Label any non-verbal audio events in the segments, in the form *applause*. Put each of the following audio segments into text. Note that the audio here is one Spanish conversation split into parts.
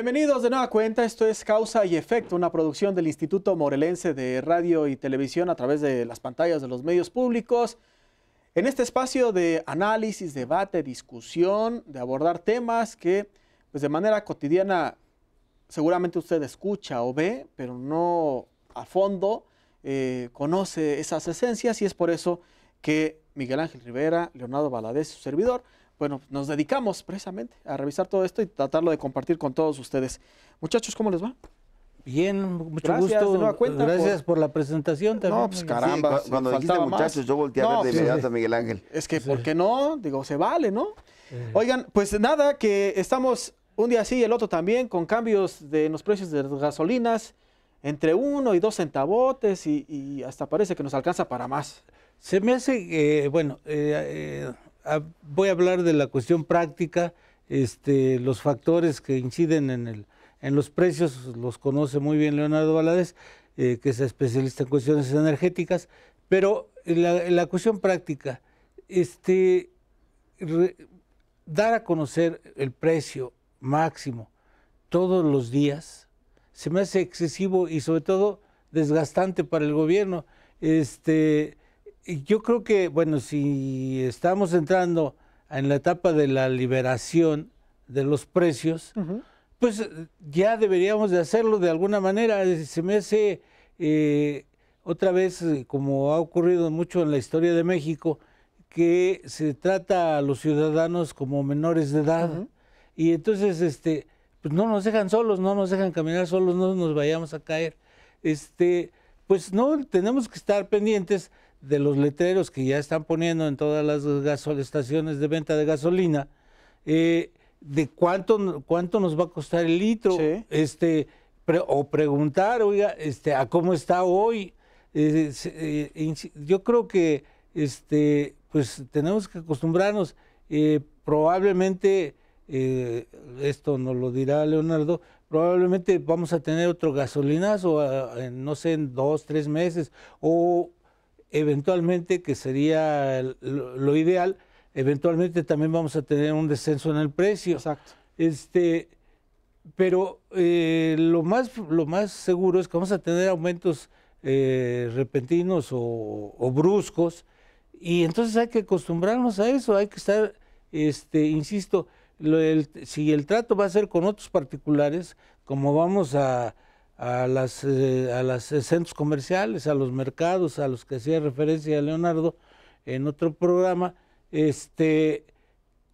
Bienvenidos de nueva cuenta, esto es Causa y Efecto, una producción del Instituto Morelense de Radio y Televisión a través de las pantallas de los medios públicos. En este espacio de análisis, debate, discusión, de abordar temas que pues de manera cotidiana seguramente usted escucha o ve, pero no a fondo eh, conoce esas esencias y es por eso que Miguel Ángel Rivera, Leonardo Valadez, su servidor, bueno, nos dedicamos precisamente a revisar todo esto y tratarlo de compartir con todos ustedes. Muchachos, ¿cómo les va? Bien, mucho gusto. gracias por... la presentación también. No, pues caramba. cuando dijiste muchachos, yo volteé de inmediato a Miguel Ángel. Es que, ¿por qué no? Digo, se vale, ¿no? Oigan, pues nada, que estamos un día así y el otro también con cambios de los precios de las gasolinas entre uno y dos centavotes y, hasta parece que nos alcanza para más. Se me hace, eh, bueno, eh, eh Ah, voy a hablar de la cuestión práctica, este, los factores que inciden en, los precios los conoce muy bien Leonardo Valadez, eh, que es especialista en cuestiones energéticas, pero la, la cuestión práctica, este, dar a conocer el precio máximo todos los días se me hace excesivo y sobre todo desgastante para el gobierno. Este, yo creo que, bueno, si estamos entrando en la etapa de la liberación de los precios, pues ya deberíamos de hacerlo de alguna manera. Eh, se me hace eh, otra vez, eh, como ha ocurrido mucho en la historia de México, que se trata a los ciudadanos como menores de edad. Y entonces, este, pues no nos dejan solos, no nos dejan caminar solos, no nos vayamos a caer. Este, pues no, tenemos que estar pendientes de los letreros que ya están poniendo en todas las estaciones de venta de gasolina, eh, de cuánto, cuánto nos va a costar el litro, este, o preguntar, oiga, este, a cómo está hoy. Eh, yo creo que este, pues tenemos que acostumbrarnos. Eh, probablemente, esto nos lo dirá Leonardo, probablemente vamos a tener otro gasolinazo, ah, no sé, en dos, tres meses, o eventualmente, que sería lo, ideal, eventualmente también vamos a tener un descenso en el precio. Exacto. Este, pero eh, lo, más, lo más seguro es que vamos a tener aumentos eh, repentinos o, bruscos, y entonces hay que acostumbrarnos a eso, hay que estar, este, insisto, si el trato va a ser con otros particulares, como vamos a a los a las eh, eh, centros comerciales, a los mercados, a los que hacía referencia Leonardo en otro programa, este,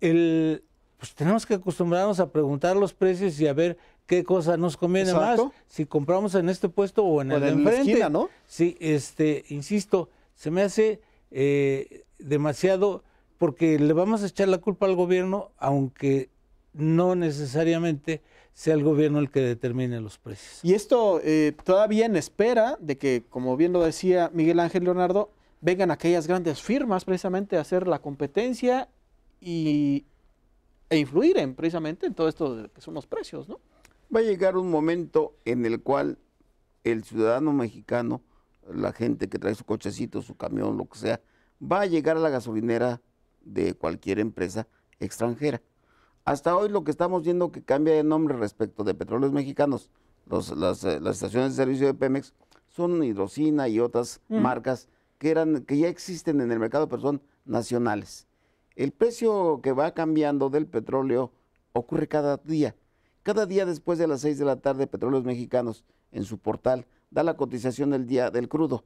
pues tenemos que acostumbrarnos a preguntar los precios y a ver qué cosa nos conviene más, si compramos en este puesto o en el de enfrente. ¿no? Sí, este, insisto, se me hace eh, demasiado porque le vamos a echar la culpa al gobierno, aunque no necesariamente sea el gobierno el que determine los precios. Y esto eh, todavía en espera de que, como bien lo decía Miguel Ángel Leonardo, vengan aquellas grandes firmas precisamente a hacer la competencia y, e influir precisamente en todo esto de, que son los precios, ¿no? Va a llegar un momento en el cual el ciudadano mexicano, la gente que trae su cochecito, su camión, lo que sea, va a llegar a la gasolinera de cualquier empresa extranjera. Hasta hoy lo que estamos viendo que cambia de nombre respecto de petróleos mexicanos, eh, las, estaciones de servicio de Pemex, son hidrocina y otras marcas que, eran, que ya existen en el mercado, pero son nacionales. El precio que va cambiando del petróleo ocurre cada día. Cada día después de las 6 de la tarde, Petróleos Mexicanos, en su portal, da la cotización del día del crudo.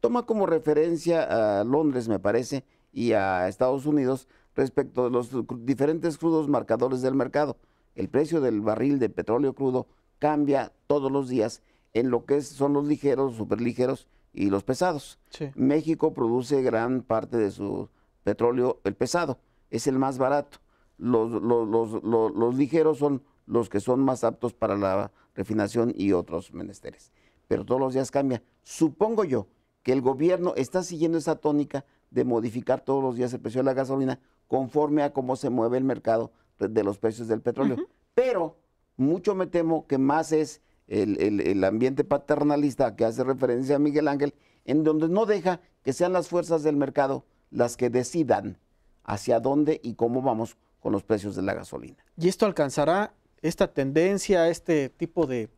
Toma como referencia a Londres, me parece, y a Estados Unidos respecto de los diferentes crudos marcadores del mercado. El precio del barril de petróleo crudo cambia todos los días en lo que son los ligeros, superligeros y los pesados. México produce gran parte de su petróleo, el pesado, es el más barato. los, los, ligeros son los que son más aptos para la refinación y otros menesteres. Pero todos los días cambia. Supongo yo que el gobierno está siguiendo esa tónica de modificar todos los días el precio de la gasolina conforme a cómo se mueve el mercado de los precios del petróleo. Pero mucho me temo que más es el, ambiente paternalista que hace referencia a Miguel Ángel, en donde no deja que sean las fuerzas del mercado las que decidan hacia dónde y cómo vamos con los precios de la gasolina. ¿Y esto alcanzará esta tendencia, este tipo de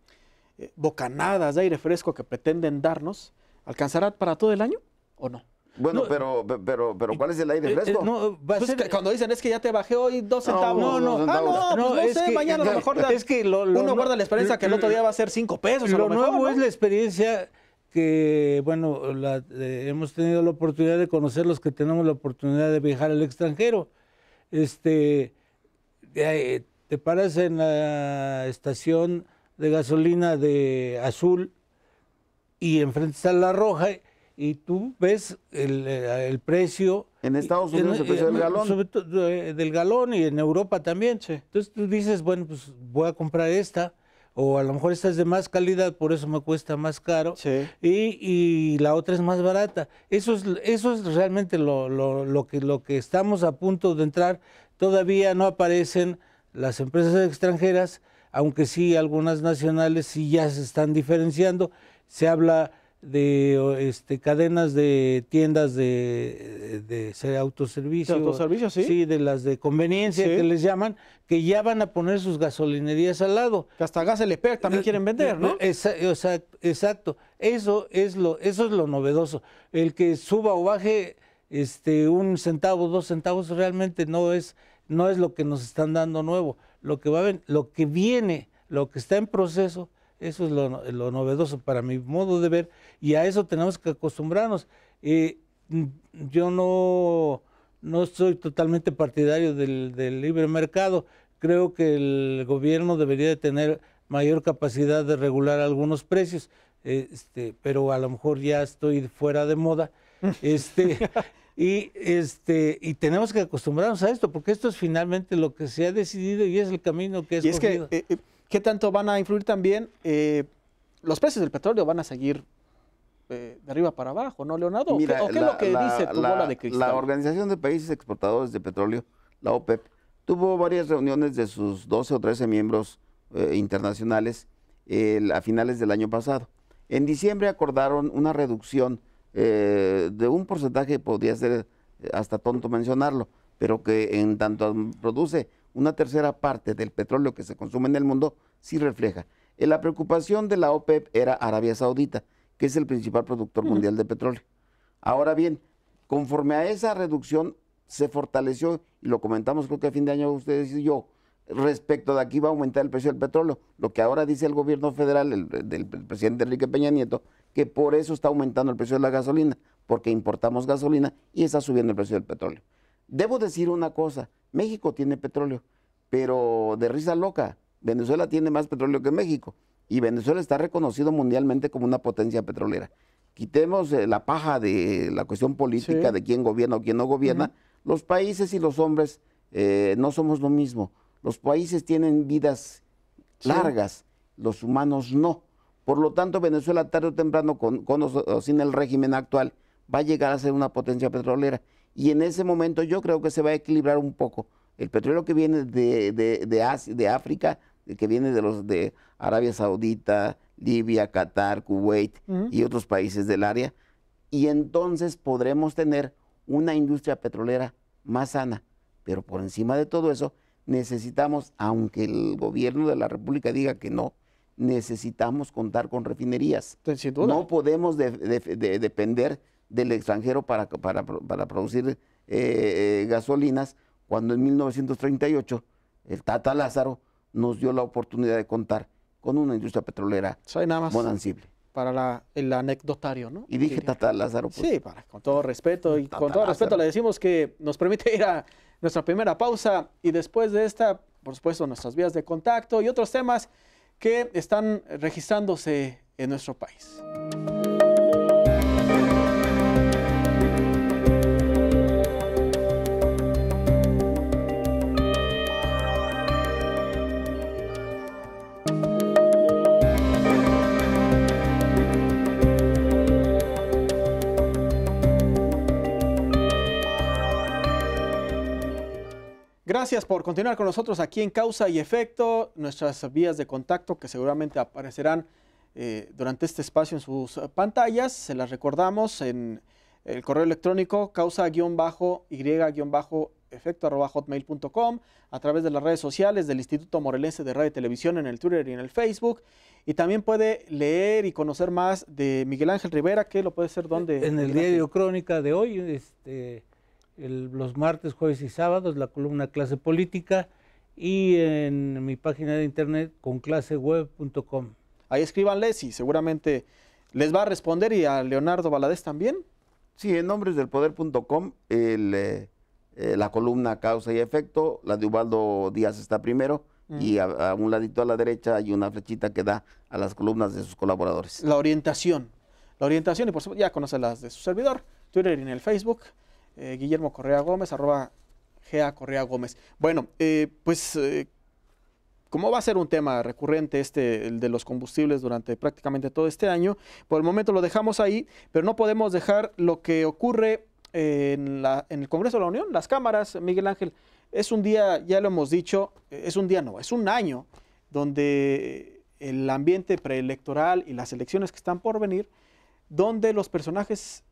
eh, bocanadas de aire fresco que pretenden darnos, alcanzará para todo el año o no? Bueno, pero, pero, pero ¿cuál es el aire eh, fresco? Eh, pues cuando dicen es que ya te bajé hoy dos centavos. No, no, ah, pues no. no, no, sé, que, mañana a lo mejor es que lo, uno guarda la experiencia que el otro día va a ser cinco pesos. Lo, nuevo es la experiencia que, bueno, eh, hemos tenido la oportunidad de conocer los que tenemos la oportunidad de viajar al extranjero. Este, te paras en la estación de gasolina de azul y enfrente está la roja y tú ves el, eh, precio. En Estados Unidos el e, precio eh, del galón. del galón y en Europa también. Entonces tú dices, bueno, pues voy a comprar esta, o a lo mejor esta es de más calidad, por eso me cuesta más caro, y, la otra es más barata. Eso es, eso es realmente lo, lo, lo, que, lo que estamos a punto de entrar. Todavía no aparecen las empresas extranjeras, aunque sí algunas nacionales sí ya se están diferenciando. Se habla de este, cadenas de tiendas de, de, autoservicio. ¿De autoservicio, sí? Sí, de las de conveniencia que les llaman, que ya van a poner sus gasolinerías al lado. Que hasta gas pega también eh, quieren vender, ¿no? Eh, exacto, Eso es lo, eso es lo novedoso. El que suba o baje este, un centavo, dos centavos, realmente no es, no es lo que nos están dando nuevo. Lo que, va, lo que viene, lo que está en proceso, eso es lo, novedoso para mi modo de ver y a eso tenemos que acostumbrarnos. Eh, yo no, no soy totalmente partidario del, libre mercado. Creo que el gobierno debería de tener mayor capacidad de regular algunos precios, este, pero a lo mejor ya estoy fuera de moda. *laughs* Este, y, este, y tenemos que acostumbrarnos a esto, porque esto es finalmente lo que se ha decidido y es el camino que es. Y es que, ¿Qué tanto van a influir también? Eh, los precios del petróleo van a seguir eh, de arriba para abajo, ¿no, Leonardo? ¿O qué, es lo que dice tu bola de cristal? La Organización de Países Exportadores de Petróleo, la OPEP, tuvo varias reuniones de sus 12 o 13 miembros eh, internacionales a finales del año pasado. En diciembre acordaron una reducción de un porcentaje, podría ser hasta tonto mencionarlo, pero que en tanto produce una tercera parte del petróleo que se consume en el mundo sí refleja. Eh, la preocupación de la OPEP era Arabia Saudita, que es el principal productor mundial de petróleo. Ahora bien, conforme a esa reducción se fortaleció, y lo comentamos creo que a fin de año ustedes y yo, respecto de aquí va a aumentar el precio del petróleo, lo que ahora dice el gobierno federal del el presidente Enrique Peña Nieto, que por eso está aumentando el precio de la gasolina, porque importamos gasolina y está subiendo el precio del petróleo. Debo decir una cosa, México tiene petróleo, pero de risa loca, Venezuela tiene más petróleo que México y Venezuela está reconocido mundialmente como una potencia petrolera. Quitemos eh, la paja de la cuestión política de quién gobierna o quién no gobierna. Los países y los hombres eh, no somos lo mismo. Los países tienen vidas largas, los humanos no. Por lo tanto, Venezuela tarde o temprano, con, sin el régimen actual, va a llegar a ser una potencia petrolera y en ese momento yo creo que se va a equilibrar un poco. El petróleo que viene de, de, de, África, que viene de los de Arabia Saudita, Libia, Qatar, Kuwait y otros países del área, y entonces podremos tener una industria petrolera más sana. Pero por encima de todo eso, necesitamos, aunque el gobierno de la República diga que no, necesitamos contar con refinerías. no podemos de, depender del extranjero para, producir eh, eh, gasolinas, cuando en 1938 el Tata Lázaro nos dio la oportunidad de contar con una industria petrolera nada más Para el anecdotario, ¿no? Y dije Tata Lázaro. Pues. sí, con todo respeto. Y con todo respeto le decimos que nos permite ir a nuestra primera pausa y después de esta, por supuesto, nuestras vías de contacto y otros temas que están registrándose en nuestro país. Gracias por continuar con nosotros aquí en Causa y Efecto, nuestras vías de contacto que seguramente aparecerán eh, durante este espacio en sus pantallas. Se las recordamos en el correo electrónico causa y hotmail.com a través de las redes sociales del Instituto Morelense de Radio y Televisión en el Twitter y en el Facebook. Y también puede leer y conocer más de Miguel Ángel Rivera, que lo puede ser donde... En el diario Crónica de hoy, este los martes, jueves y sábados, la columna Clase Política y en mi página de internet con claseweb.com. Ahí escríbanle y seguramente les va a responder y a Leonardo Baladés también. Sí, en nombresdelpoder.com eh, eh, la columna Causa y Efecto, la de Ubaldo Díaz está primero mm. y a, un ladito a la derecha hay una flechita que da a las columnas de sus colaboradores. La orientación, la orientación y por supuesto ya conoce las de su servidor, Twitter y en el Facebook. Eh, Guillermo Correa Gómez, arroba GA Correa Gómez. Bueno, eh, pues, ¿cómo eh, como va a ser un tema recurrente este, el de los combustibles durante prácticamente todo este año, por el momento lo dejamos ahí, pero no podemos dejar lo que ocurre en, en el Congreso de la Unión, las cámaras, Miguel Ángel. Es un día, ya lo hemos dicho, es un día no, es un año donde el ambiente preelectoral y las elecciones que están por venir, donde los personajes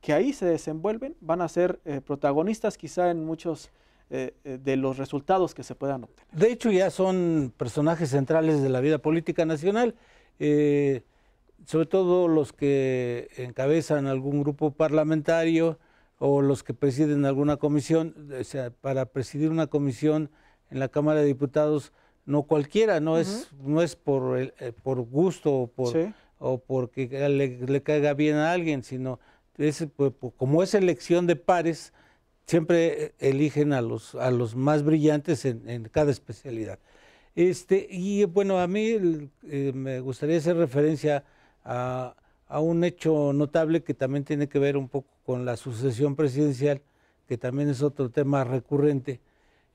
que ahí se desenvuelven van a ser eh, protagonistas quizá en muchos eh, eh, de los resultados que se puedan obtener. De hecho, ya son personajes centrales de la vida política nacional, sobre todo los que encabezan algún grupo parlamentario o los que presiden alguna comisión, para presidir una comisión en la Cámara de Diputados, no cualquiera, no, es, no es por, por gusto o, por, o porque le caiga bien a alguien, sino pues, como es elección de pares, siempre eh, eligen a los, a los más brillantes en, cada especialidad. Este, y bueno, a mí eh, me gustaría hacer referencia a, un hecho notable que también tiene que ver un poco con la sucesión presidencial, que también es otro tema recurrente.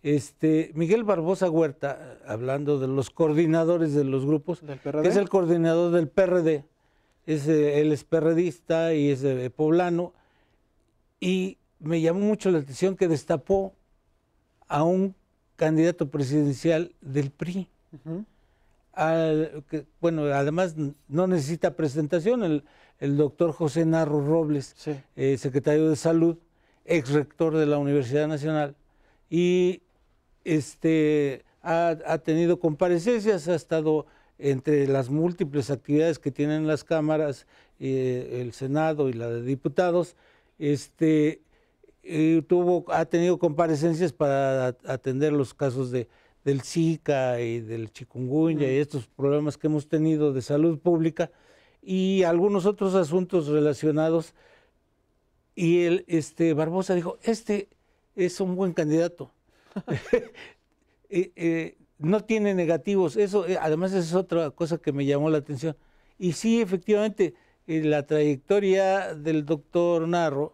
Este, Miguel Barbosa Huerta, hablando de los coordinadores de los grupos, es el coordinador del PRD, es, el eh, es y es poblano, y me llamó mucho la atención que destapó a un candidato presidencial del PRI. que, bueno, además no necesita presentación, el, doctor José Narro Robles, eh, secretario de Salud, ex rector de la Universidad Nacional, y este, ha, ha tenido comparecencias, ha estado entre las múltiples actividades que tienen las cámaras, eh, el Senado y la de diputados, este, eh, tuvo, ha tenido comparecencias para atender los casos de, del Zika y del chikungunya y estos problemas que hemos tenido de salud pública y algunos otros asuntos relacionados. Y el, este, Barbosa dijo, este es un buen candidato. *laughs* *laughs* Eh, no tiene negativos. Eso, eh, además, es otra cosa que me llamó la atención. Y sí, efectivamente, eh, la trayectoria del doctor Narro,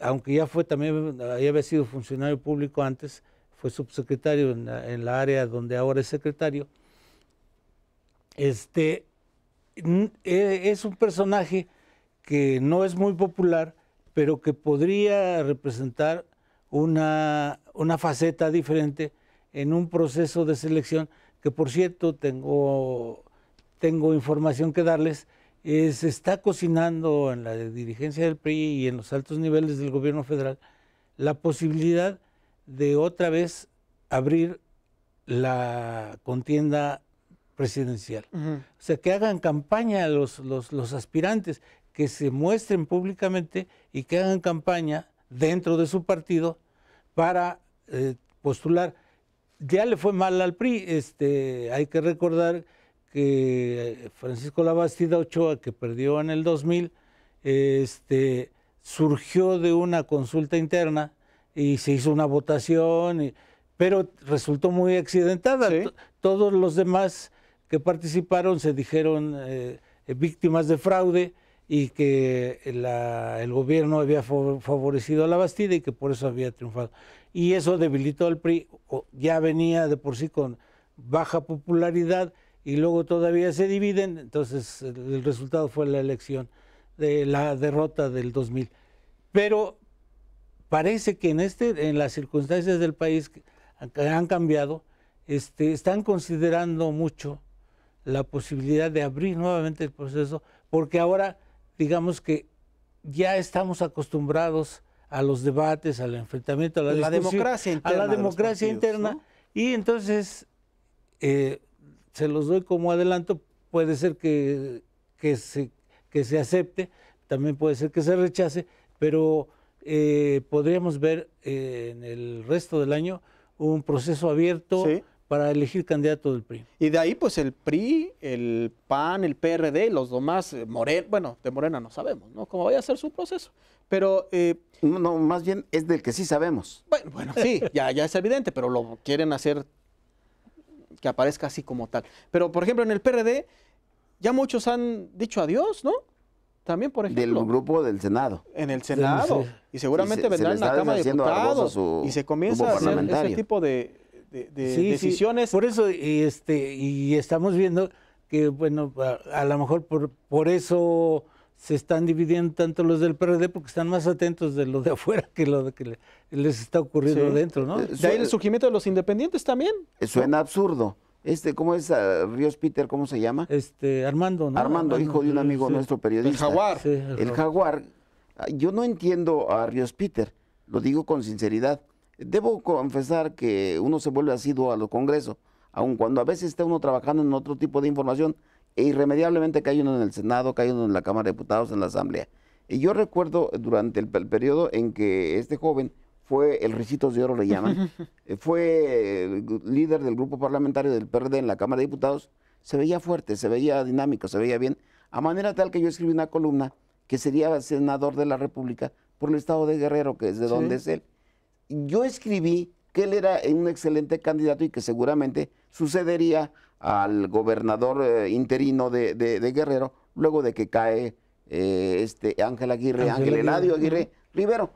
aunque ya fue también, había sido funcionario público antes, fue subsecretario en la, área donde ahora es secretario, este, eh, es un personaje que no es muy popular, pero que podría representar una faceta diferente en un proceso de selección que, por cierto, tengo, tengo información que darles, se está cocinando en la dirigencia del PRI y en los altos niveles del gobierno federal la posibilidad de otra vez abrir la contienda presidencial. O sea, que hagan campaña los, los, aspirantes, que se muestren públicamente y que hagan campaña dentro de su partido para eh, postular ya le fue mal al PRI. Este, hay que recordar que Francisco Labastida Ochoa, que perdió en el 2000, este, surgió de una consulta interna y se hizo una votación, pero resultó muy accidentada. Todos los demás que participaron se dijeron eh, víctimas de fraude y que el gobierno había favorecido a Labastida y que por eso había triunfado y eso debilitó al PRI, ya venía de por sí con baja popularidad y luego todavía se dividen, entonces eh, el resultado fue la elección de la derrota del 2000. Pero parece que en este en las circunstancias del país que han cambiado, este, están considerando mucho la posibilidad de abrir nuevamente el proceso porque ahora digamos que ya estamos acostumbrados a los debates, al enfrentamiento, a la, democracia interna. la democracia interna. Y entonces, eh, se los doy como adelanto, puede ser que, se, que se acepte, también puede ser que se rechace, pero eh, podríamos ver eh, en el resto del año un proceso abierto para elegir candidato del PRI. Y de ahí, pues el PRI, el PAN, el PRD, los demás, eh, Morena, bueno, de Morena no sabemos, ¿no? Cómo vaya a ser su proceso. Pero. Eh, no, más bien es del que sí sabemos. Bueno, bueno sí, ya, ya es evidente, pero lo quieren hacer que aparezca así como tal. Pero, por ejemplo, en el PRD, ya muchos han dicho adiós, ¿no? También, por ejemplo. Del grupo del Senado. En el Senado. Y seguramente vendrán a la Cámara de Diputados. y se comienza a hacer ese tipo de, de, decisiones. Por eso, y, este, y estamos viendo que, bueno, a, lo mejor por, por eso se están dividiendo tanto los del PRD porque están más atentos de lo de afuera que lo que les está ocurriendo dentro, ¿no? Eh, de ahí el surgimiento de los independientes también. Eh, suena absurdo. Este, ¿cómo es ah, Ríos Peter? ¿Cómo se llama? Este, Armando, ¿no? Armando, hijo de un amigo nuestro periodista. El jaguar. el jaguar. Ah, yo no entiendo a Ríos Peter, lo digo con sinceridad. Debo confesar que uno se vuelve asiduo a los congresos, aun cuando a veces está uno trabajando en otro tipo de información, e irremediablemente cae uno en el Senado, cae uno en la Cámara de Diputados, en la Asamblea. Y yo recuerdo durante el, periodo en que este joven fue, el Ricitos de Oro le llaman, *laughs* fue eh, líder del grupo parlamentario del PRD en la Cámara de Diputados, se veía fuerte, se veía dinámico, se veía bien, a manera tal que yo escribí una columna que sería senador de la República por el estado de Guerrero, que es de donde es él yo escribí que él era un excelente candidato y que seguramente sucedería al gobernador eh, interino de, Guerrero luego de que cae eh, este Ángel Aguirre, Ángel Eladio Aguirre Rivero.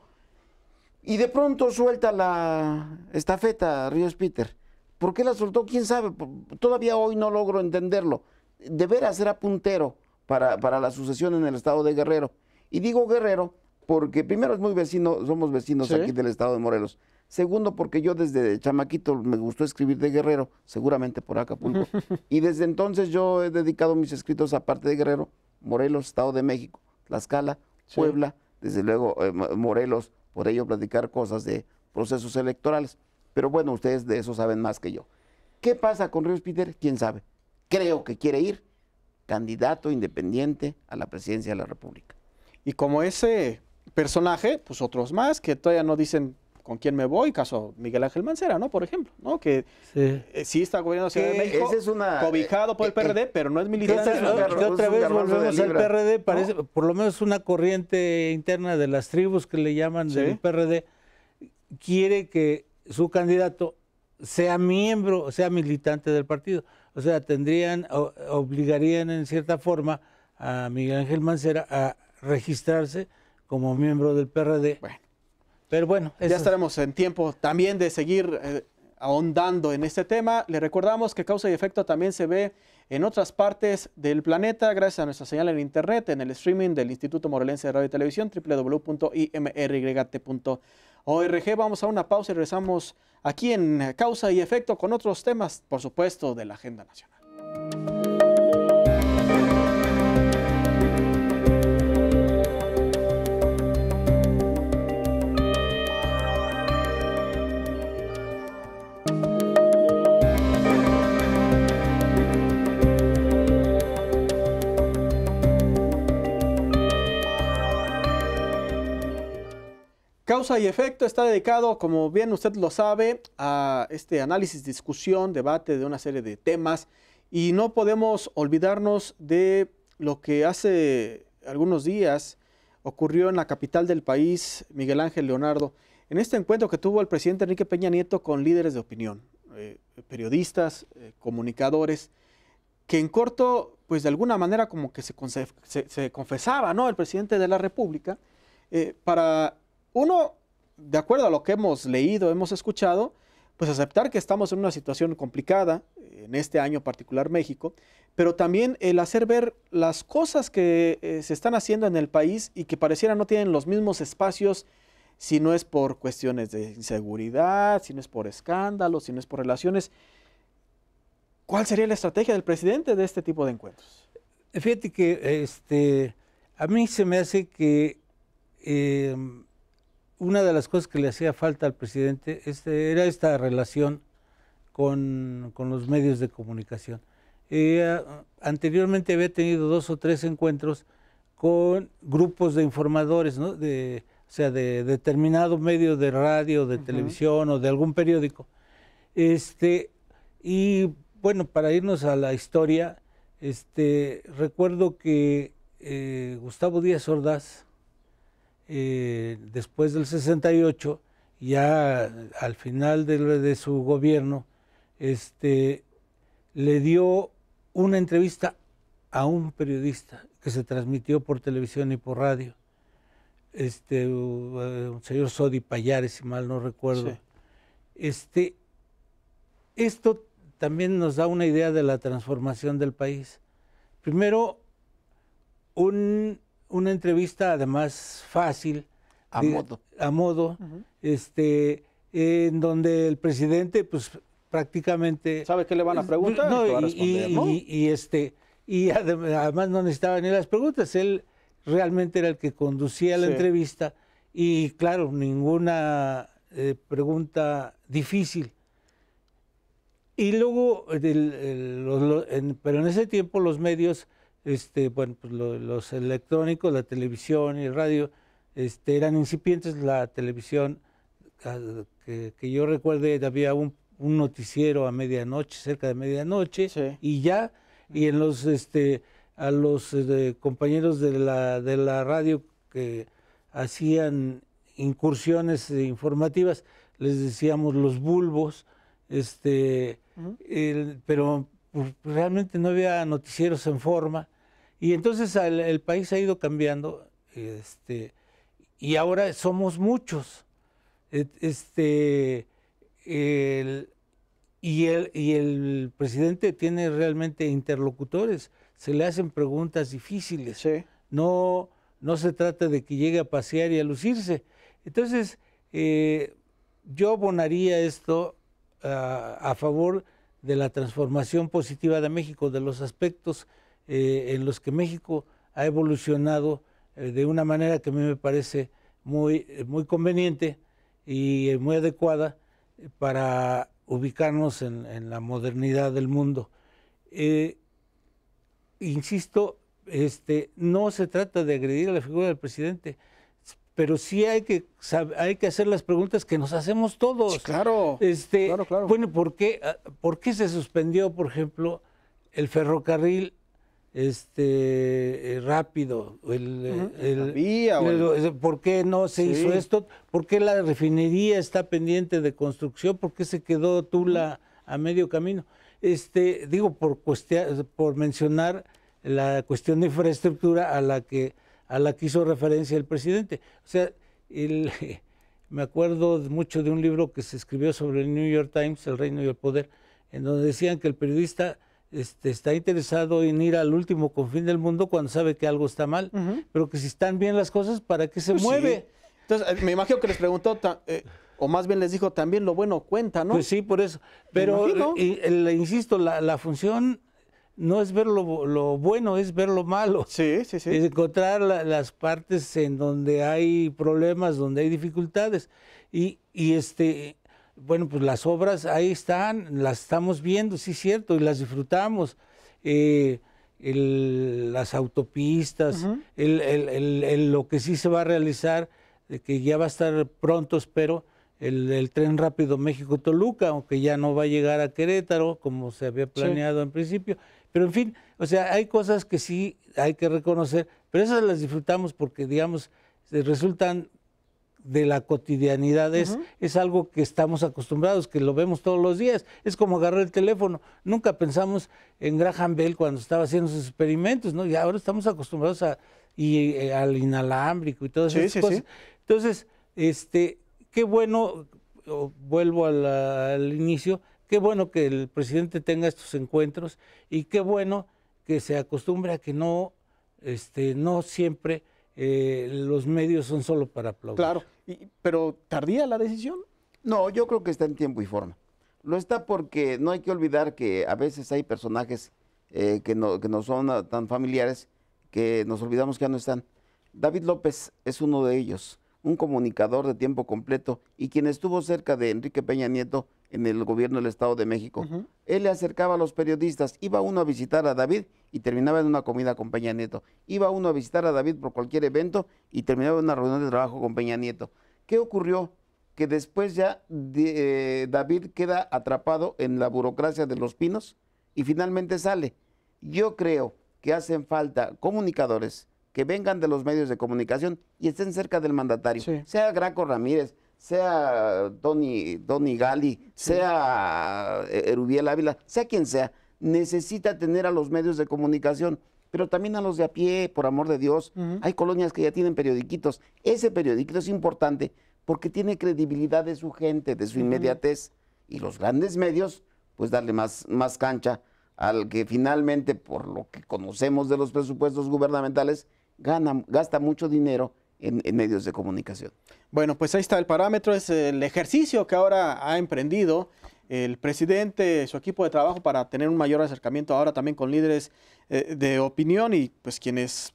Y de pronto suelta la estafeta Ríos Peter. ¿Por qué la soltó? ¿Quién sabe? Todavía hoy no logro entenderlo. De veras era puntero para, para la sucesión en el estado de Guerrero. Y digo Guerrero porque primero es muy vecino, somos vecinos aquí del estado de Morelos. Segundo, porque yo desde chamaquito me gustó escribir de Guerrero, seguramente por Acapulco. *laughs* y desde entonces yo he dedicado mis escritos, a parte de Guerrero, Morelos, Estado de México, Tlaxcala, Puebla, desde luego eh, Morelos, por ello platicar cosas de procesos electorales. Pero bueno, ustedes de eso saben más que yo. ¿Qué pasa con Ríos Peter? ¿Quién sabe? Creo que quiere ir candidato independiente a la presidencia de la República. Y como ese personaje, pues otros más que todavía no dicen con quién me voy, caso Miguel Ángel Mancera, ¿no? Por ejemplo, ¿no? Que eh, sí, está gobernando Ciudad de México, es una, eh, cobijado por el eh, PRD, pero no es militante. otra vez volvemos al PRD, parece, por lo menos una corriente interna de las tribus que le llaman del PRD, quiere que su candidato sea miembro, sea militante del partido. O sea, tendrían, obligarían en cierta forma a Miguel Ángel Mancera a registrarse como miembro del PRD. Bueno. Pero bueno, ya estaremos en tiempo también de seguir eh, ahondando en este tema. Le recordamos que causa y efecto también se ve en otras partes del planeta gracias a nuestra señal en internet, en el streaming del Instituto Morelense de Radio y Televisión, www.imrgate.org. Vamos a una pausa y regresamos aquí en Causa y Efecto con otros temas, por supuesto, de la agenda nacional. Causa y efecto está dedicado, como bien usted lo sabe, a este análisis, discusión, debate de una serie de temas y no podemos olvidarnos de lo que hace algunos días ocurrió en la capital del país, Miguel Ángel Leonardo, en este encuentro que tuvo el presidente Enrique Peña Nieto con líderes de opinión, eh, periodistas, eh, comunicadores, que en corto, pues de alguna manera como que se, confesaba, ¿no? El presidente de la República eh, para uno, de acuerdo a lo que hemos leído, hemos escuchado, pues aceptar que estamos en una situación complicada, en este año particular México, pero también el hacer ver las cosas que eh, se están haciendo en el país y que pareciera no tienen los mismos espacios si no es por cuestiones de inseguridad, si no es por escándalos, si no es por relaciones. ¿Cuál sería la estrategia del presidente de este tipo de encuentros? Fíjate que este, a mí se me hace que em, una de las cosas que le hacía falta al presidente este, era esta relación con, los medios de comunicación. Eh, anteriormente había tenido dos o tres encuentros con grupos de informadores, de, o sea, de determinado medio de radio, de televisión o de algún periódico. Este, y bueno, para irnos a la historia, este, recuerdo que eh, Gustavo Díaz Ordaz eh, después del 68, ya al final de, su gobierno, este, le dio una entrevista a un periodista que se transmitió por televisión y por radio, este, eh, un señor Sodi Payares, si mal no recuerdo. Este, esto también nos da una idea de la transformación del país. Primero, un una entrevista además fácil. A modo. A modo, este, en donde el presidente, pues prácticamente... ¿Sabe qué le van a preguntar? y, este, y además no necesitaban ni las preguntas, él realmente era el que conducía la entrevista y claro, ninguna eh, pregunta difícil. Y luego, pero en ese tiempo los medios este, bueno, pues, los electrónicos, la televisión y radio, este, eran incipientes. La televisión, ah, que, yo recuerde, había un, noticiero a medianoche, cerca de medianoche, y ya, y en los, este, a los compañeros de la, de la radio que hacían incursiones informativas, les decíamos los bulbos, este, pero pues, realmente no había noticieros en forma. Y entonces el, país ha ido cambiando este, y ahora somos muchos. E, este, y, el, y el presidente tiene realmente interlocutores, se le hacen preguntas difíciles. No, no se trata de que llegue a pasear y a lucirse. Entonces, eh, yo abonaría esto a favor de la transformación positiva de México, de los aspectos eh, en los que México ha evolucionado eh, de una manera que a mí me parece muy, eh, muy conveniente y muy adecuada para ubicarnos en, la modernidad del mundo. insisto, este, no se trata de agredir a la figura del presidente, pero sí hay que, hay que hacer las preguntas que nos hacemos todos. claro, este, Bueno, ¿por qué, ah, qué se suspendió, por ejemplo, el ferrocarril este eh, rápido? El, eh, ¿Por qué no se hizo esto? ¿Por qué la refinería está pendiente de construcción? ¿Por qué se quedó Tula a medio camino? Este, digo, por, por mencionar la cuestión de infraestructura a la que a la que hizo referencia el presidente. O sea, el, *laughs* me acuerdo mucho de un libro que se escribió sobre el New York Times, El Reino y el Poder, en donde decían que el periodista este, está interesado en ir al último confín del mundo cuando sabe que algo está mal, pero que si están bien las cosas, ¿para qué se pues mueve? Entonces, eh, me imagino que les preguntó, eh, o más bien les dijo, también lo bueno cuenta, ¿no? Pues sí, por eso. Pero, y, insisto, la función no es ver lo, lo, bueno, es ver lo malo. Sí, sí, sí. Es encontrar las partes en donde hay problemas, donde hay dificultades. Y, este, bueno, pues las obras ahí están, las estamos viendo, sí es cierto, y las disfrutamos. Eh, el, las autopistas, el, lo que sí se va a realizar, que ya va a estar pronto, espero, el, tren rápido México-Toluca, aunque ya no va a llegar a Querétaro como se había planeado en principio. Pero en fin, o sea, hay cosas que sí hay que reconocer, pero esas las disfrutamos porque, digamos, resultan de la cotidianidad, es, es algo que estamos acostumbrados, que lo vemos todos los días. Es como agarrar el teléfono. Nunca pensamos en Graham Bell cuando estaba haciendo sus experimentos, ¿no? Y ahora estamos acostumbrados a, y, eh, al inalámbrico y todas esas cosas. Entonces, este, qué bueno, vuelvo al inicio, Qué bueno que el presidente tenga estos encuentros y qué bueno que se acostumbre a que no, este, no siempre eh, los medios son solo para aplaudir. Claro, y, pero ¿tardía la decisión? No, yo creo que está en tiempo y forma. Lo está porque no hay que olvidar que a veces hay personajes eh, que, no, que no son tan familiares que nos olvidamos que ya no están. David López es uno de ellos, un comunicador de tiempo completo y quien estuvo cerca de Enrique Peña Nieto en el gobierno del Estado de México. Él le acercaba a los periodistas, iba uno a visitar a David y terminaba en una comida con Peña Nieto. Iba uno a visitar a David por cualquier evento y terminaba en una reunión de trabajo con Peña Nieto. ¿Qué ocurrió? Que después ya eh, David queda atrapado en la burocracia de los pinos y finalmente sale. Yo creo que hacen falta comunicadores que vengan de los medios de comunicación y estén cerca del mandatario, sea Graco Ramírez, sea Tony, Tony Gali, sea eh, Erubiel Ávila, sea quien sea, necesita tener a los medios de comunicación, pero también a los de a pie, por amor de Dios. Hay colonias que ya tienen periodiquitos. Ese periodiquito es importante porque tiene credibilidad de su gente, de su inmediatez. Y los grandes medios, pues darle más, más cancha al que finalmente, por lo que conocemos de los presupuestos gubernamentales, gana, gasta mucho dinero en, medios de comunicación. Bueno, pues ahí está el parámetro, es el ejercicio que ahora ha emprendido el presidente, su equipo de trabajo para tener un mayor acercamiento ahora también con líderes eh, de opinión y pues quienes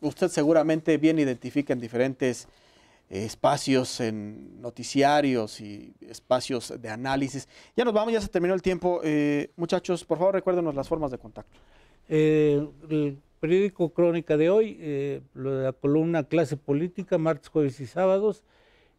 usted seguramente bien identifica en diferentes espacios, en noticiarios y espacios de análisis. Ya nos vamos, ya se terminó el tiempo. Eh, muchachos, por favor recuérdenos las formas de contacto. Eh, periódico Crónica de hoy, eh, la columna Clase Política, martes, jueves y sábados,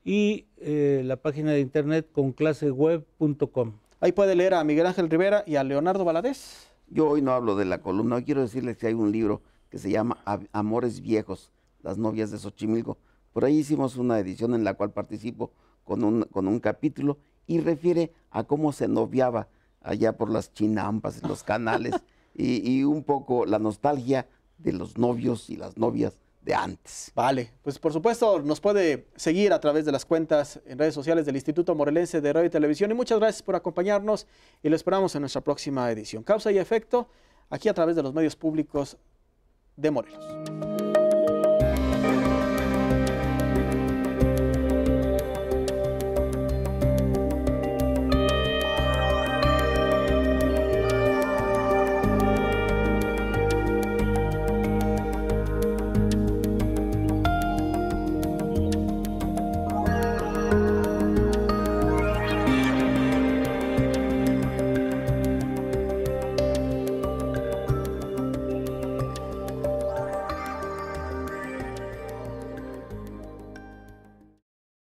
y eh, la página de internet con claseweb.com. Ahí puede leer a Miguel Ángel Rivera y a Leonardo Valadez. Yo hoy no hablo de la columna, hoy quiero decirles que hay un libro que se llama Amores Viejos, las novias de Xochimilco. Por ahí hicimos una edición en la cual participo con un, con un capítulo y refiere a cómo se noviaba allá por las chinampas, en los canales. *laughs* y, un poco la nostalgia de los novios y las novias de antes. Vale, pues por supuesto nos puede seguir a través de las cuentas en redes sociales del Instituto Morelense de Radio y Televisión y muchas gracias por acompañarnos y lo esperamos en nuestra próxima edición. Causa y efecto aquí a través de los medios públicos de Morelos.